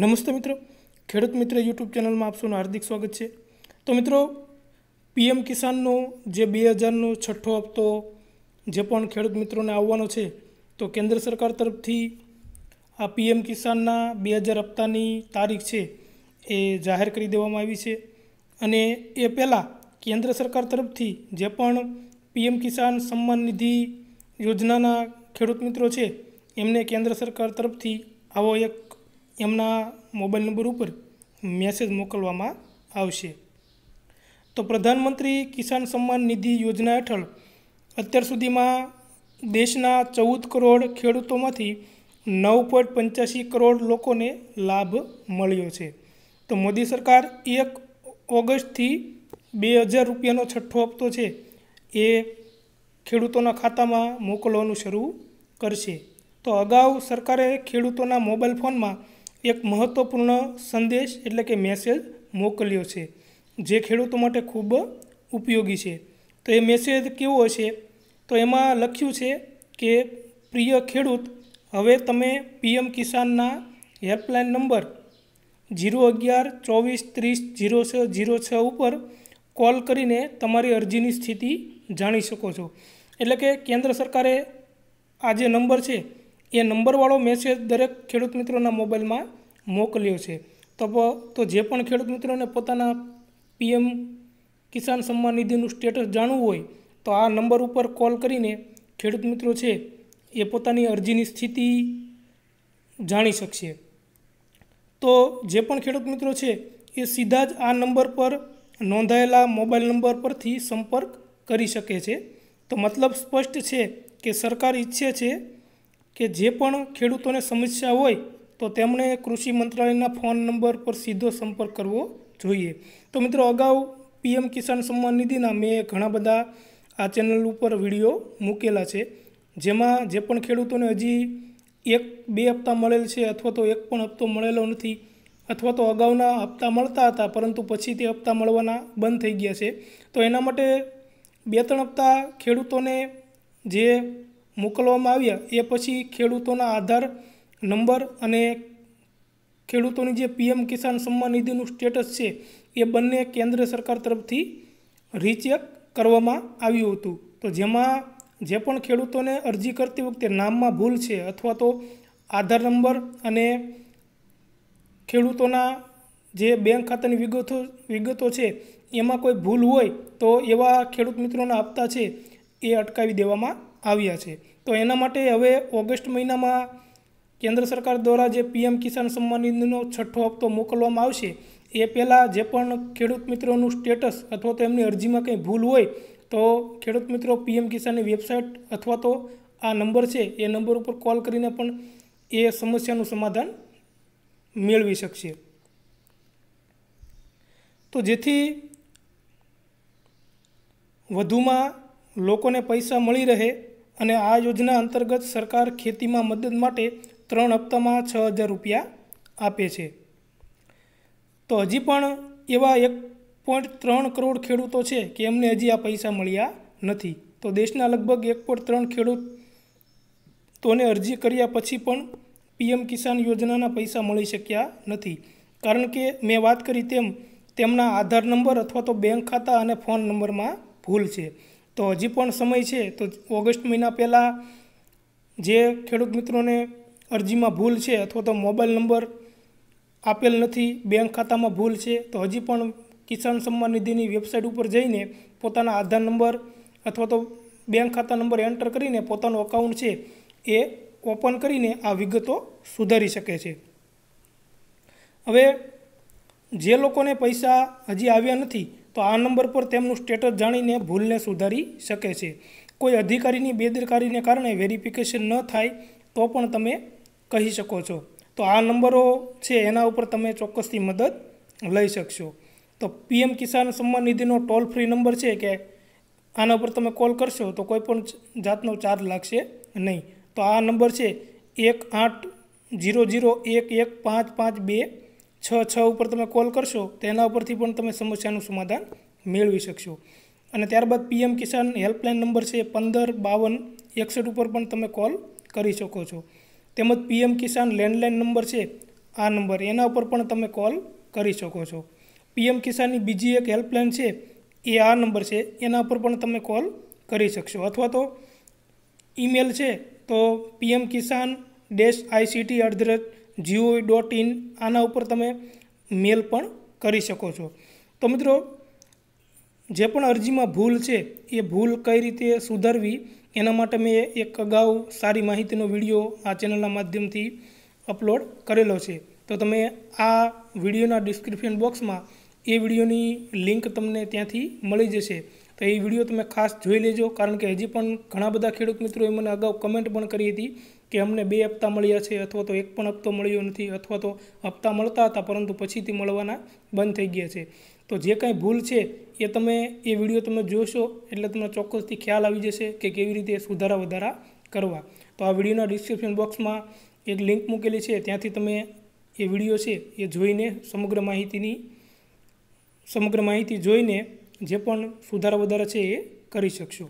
નમસ્તે મિત્રો ખેડૂત મિત્ર યુટ્યુબ ચેનલમાં આપ હાર્દિક સ્વાગત છે તો મિત્રો પીએમ કિસાનનો જે બે હજારનો છઠ્ઠો હપ્તો જે પણ ખેડૂત મિત્રોને આવવાનો છે તો કેન્દ્ર સરકાર તરફથી આ પીએમ કિસાનના બે હજાર હપ્તાની તારીખ છે એ જાહેર કરી દેવામાં આવી છે અને એ પહેલાં કેન્દ્ર સરકાર તરફથી જે પણ પીએમ કિસાન સન્માન નિધિ યોજનાના ખેડૂત મિત્રો છે એમને કેન્દ્ર સરકાર તરફથી આવો એક એમના મોબાઈલ નંબર ઉપર મેસેજ મોકલવામાં આવશે તો પ્રધાનમંત્રી કિસાન સન્માન નિધિ યોજના હેઠળ અત્યાર સુધીમાં દેશના ચૌદ કરોડ ખેડૂતોમાંથી નવ પોઈન્ટ પંચ્યાસી કરોડ લોકોને લાભ મળ્યો છે તો મોદી સરકાર એક ઓગસ્ટથી બે હજાર રૂપિયાનો છઠ્ઠો હપ્તો છે એ ખેડૂતોના ખાતામાં મોકલવાનું શરૂ કરશે તો અગાઉ સરકારે ખેડૂતોના મોબાઈલ ફોનમાં એક મહત્ત્વપૂર્ણ સંદેશ એટલે કે મેસેજ મોકલ્યો છે જે ખેડૂતો માટે ખૂબ ઉપયોગી છે તો એ મેસેજ કેવો હશે તો એમાં લખ્યું છે કે પ્રિય ખેડૂત હવે તમે પીએમ કિસાનના હેલ્પલાઇન નંબર જીરો અગિયાર ચોવીસ ત્રીસ જીરો છ જીરો છ ઉપર કોલ કરીને તમારી અરજીની સ્થિતિ જાણી શકો છો એટલે કે કેન્દ્ર સરકારે આ જે નંબર છે એ નંબરવાળો મેસેજ દરેક ખેડૂત મિત્રોના મોબાઈલમાં મોકલ્યો છે તો તો જે પણ ખેડૂત મિત્રોને પોતાના પીએમ કિસાન સન્માન નિધિનું સ્ટેટસ જાણવું હોય તો આ નંબર ઉપર કોલ કરીને ખેડૂત મિત્રો છે એ પોતાની અરજીની સ્થિતિ જાણી શકશે તો જે પણ ખેડૂત મિત્રો છે એ સીધા જ આ નંબર પર નોંધાયેલા મોબાઈલ નંબર પરથી સંપર્ક કરી શકે છે તો મતલબ સ્પષ્ટ છે કે સરકાર ઈચ્છે છે કે જે પણ ખેડૂતોને સમસ્યા હોય તો તેમણે કૃષિ મંત્રાલયના ફોન નંબર પર સીધો સંપર્ક કરવો જોઈએ તો મિત્રો અગાઉ પીએમ કિસાન સન્માન નિધિના મેં ઘણા બધા આ ચેનલ ઉપર વિડીયો મૂકેલા છે જેમાં જે પણ ખેડૂતોને હજી એક બે હપ્તા મળેલ છે અથવા તો એક પણ હપ્તો મળેલો નથી અથવા તો અગાઉના હપ્તા મળતા હતા પરંતુ પછી તે હપ્તા મળવાના બંધ થઈ ગયા છે તો એના માટે બે ત્રણ હપ્તા ખેડૂતોને જે મોકલવામાં આવ્યા એ પછી ખેડૂતોના આધાર નંબર અને ખેડૂતોની જે પીએમ કિસાન સન્માન નિધિનું સ્ટેટસ છે એ બંને કેન્દ્ર સરકાર તરફથી રીચેક કરવામાં આવ્યું હતું તો જેમાં જે પણ ખેડૂતોને અરજી કરતી વખતે નામમાં ભૂલ છે અથવા તો આધાર નંબર અને ખેડૂતોના જે બેંક ખાતાની વિગતો વિગતો છે એમાં કોઈ ભૂલ હોય તો એવા ખેડૂત મિત્રોના હપ્તા છે એ અટકાવી દેવામાં આવ્યા છે તો એના માટે હવે ઓગસ્ટ મહિનામાં કેન્દ્ર સરકાર દ્વારા જે પીએમ કિસાન સન્માન નિધિનો છઠ્ઠો હપ્તો મોકલવામાં આવશે એ પહેલાં જે પણ ખેડૂત મિત્રોનું સ્ટેટસ અથવા તો એમની અરજીમાં કંઈ ભૂલ હોય તો ખેડૂત મિત્રો પીએમ કિસાનની વેબસાઇટ અથવા તો આ નંબર છે એ નંબર ઉપર કોલ કરીને પણ એ સમસ્યાનું સમાધાન મેળવી શકશે તો જેથી વધુમાં લોકોને પૈસા મળી રહે અને આ યોજના અંતર્ગત સરકાર ખેતીમાં મદદ માટે ત્રણ હપ્તામાં છ હજાર રૂપિયા આપે છે તો હજી પણ એવા એક પોઈન્ટ ત્રણ કરોડ ખેડૂતો છે કે એમને હજી આ પૈસા મળ્યા નથી તો દેશના લગભગ એક પોઈન્ટ ત્રણ ખેડૂતોને અરજી કર્યા પછી પણ પીએમ કિસાન યોજનાના પૈસા મળી શક્યા નથી કારણ કે મેં વાત કરી તેમ તેમના આધાર નંબર અથવા તો બેંક ખાતા અને ફોન નંબરમાં ભૂલ છે તો હજી પણ સમય છે તો ઓગસ્ટ મહિના પહેલાં જે ખેડૂત મિત્રોને અરજીમાં ભૂલ છે અથવા તો મોબાઈલ નંબર આપેલ નથી બેંક ખાતામાં ભૂલ છે તો હજી પણ કિસાન સન્માન નિધિની વેબસાઇટ ઉપર જઈને પોતાના આધાર નંબર અથવા તો બેંક ખાતા નંબર એન્ટર કરીને પોતાનું અકાઉન્ટ છે એ ઓપન કરીને આ વિગતો સુધારી શકે છે હવે જે લોકોને પૈસા હજી આવ્યા નથી તો આ નંબર પર તેમનું સ્ટેટસ જાણીને ભૂલને સુધારી શકે છે કોઈ અધિકારીની બેદરકારીને કારણે વેરિફિકેશન ન થાય તો પણ તમે કહી શકો છો તો આ નંબરો છે એના ઉપર તમે ચોક્કસથી મદદ લઈ શકશો તો પીએમ કિસાન સન્માન નિધિનો ટોલ ફ્રી નંબર છે કે આના પર તમે કોલ કરશો તો કોઈ પણ જાતનો ચાર્જ લાગશે નહીં તો આ નંબર છે એક આઠ જીરો જીરો એક એક પાંચ પાંચ બે છ છ ઉપર તમે કોલ કરશો તેના ઉપરથી પણ તમે સમસ્યાનું સમાધાન મેળવી શકશો અને ત્યારબાદ પીએમ કિસાન હેલ્પલાઇન નંબર છે પંદર બાવન એકસઠ ઉપર પણ તમે કોલ કરી શકો છો તેમજ પીએમ કિસાન લેન્ડલાઇન નંબર છે આ નંબર એના ઉપર પણ તમે કોલ કરી શકો છો પીએમ કિસાનની બીજી એક હેલ્પલાઇન છે એ આ નંબર છે એના ઉપર પણ તમે કોલ કરી શકશો અથવા તો ઈમેલ છે તો PM Kisan dash ICT at the rate gov dot in આના ઉપર તમે મેલ પણ કરી શકો છો તો મિત્રો જે પણ અરજીમાં ભૂલ છે એ ભૂલ કઈ રીતે સુધારવી એના માટે મેં એક અગાઉ સારી માહિતીનો વિડીયો આ ચેનલના માધ્યમથી અપલોડ કરેલો છે તો તમે આ વિડીયોના ડિસ્ક્રિપ્શન બોક્સમાં એ વિડીયોની લિંક તમને ત્યાંથી મળી જશે તો એ વિડીયો તમે ખાસ જોઈ લેજો કારણ કે હજી પણ ઘણા બધા ખેડૂત મિત્રોએ મને અગાઉ કમેન્ટ પણ કરી હતી કે અમને બે હપ્તા મળ્યા છે અથવા તો એક પણ હપ્તો મળ્યો નથી અથવા તો હપ્તા મળતા હતા પરંતુ પછીથી મળવાના બંધ થઈ ગયા છે તો જે કાંઈ ભૂલ છે એ તમે એ વિડીયો તમે જોશો એટલે તમને ચોક્કસથી ખ્યાલ આવી જશે કે કેવી રીતે સુધારા વધારા કરવા તો આ વિડીયોના ડિસ્ક્રિપ્શન બોક્સમાં એક લિંક મૂકેલી છે ત્યાંથી તમે એ વિડીયો છે એ જોઈને સમગ્ર માહિતીની સમગ્ર માહિતી જોઈને જે પણ સુધારા વધારા છે એ કરી શકશો